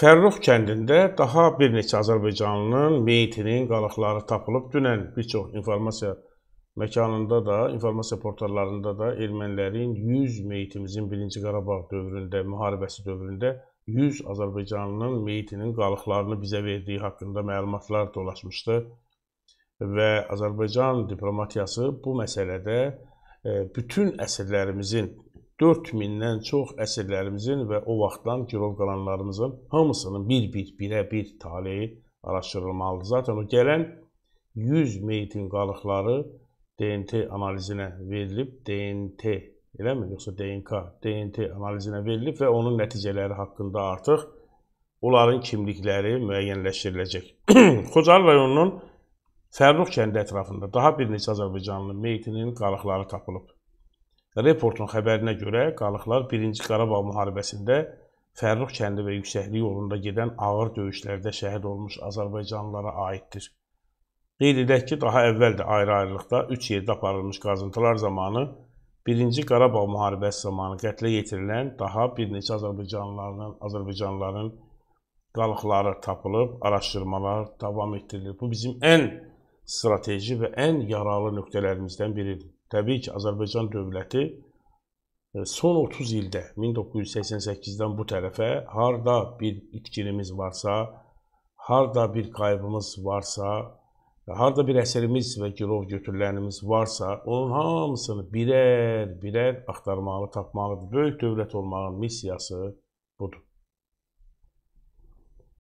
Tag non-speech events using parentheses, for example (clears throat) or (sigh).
Fərrux kəndində daha bir neçə azərbaycanlının meyitinin qalıqları tapılıb. Dünən bir çox informasiya məkanında da, informasiya portallarında da ermənilərin 100 meyitimizin 1-ci Qarabağ dövründə, müharibəsi dövründə 100 azərbaycanlının meyitinin qalıqlarını bizə verdiyi haqqında məlumatlar dolaşmışdı. Və Azərbaycan diplomatiyası bu məsələdə e, bütün əsirlərimizin 4000-dən çox əsirlərimizin və o vaxtdan girov qalanlarımızın hamısının bir-bir, birə-bir taleyi araşdırılmalıdır. Zaten o gələn 100 meyitin qalıqları DNT analizinə verilib, DNT eləmi, yoxsa DNK, DNT analizinə verilib və onun nəticələri haqqında artıq onların kimlikləri müəyyənləşdiriləcək. (clears throat) Xocalı rayonunun Fərrux kəndi ətrafında daha bir neçə Azərbaycanlı meyitinin qalıqları tapılıb. Reportun xəbərinə görə qalıqlar 1-ci Qarabağ müharibəsində Fərrux kəndi və yüksəkliyi yolunda gedən ağır döyüşlərdə şəhid olmuş azərbaycanlılara aiddir. Qeyd edək ki, daha əvvəl də ayrı-ayrılıqda 3 yerdə aparılmış qazıntılar zamanı 1-ci Qarabağ müharibəsi zamanı qətlə yetirilən daha bir neçə azərbaycanlıların azərbaycanlıların qalıqları tapılıb, araşdırmalar davam etdirilir. Bu bizim ən strateji və ən yararlı nöqtələrimizdən biridir. Təbii ki, Azərbaycan dövləti e, son 30 ildə 1988-dən bu tərəfə harda bir itkinimiz varsa, harda bir qayıbımız varsa, harda bir əsərimiz və girov götürülənimiz varsa, onun hamısını birər-birər axtarmağı, tapmağıdır. Böyük dövlət olmağın missiyası budur.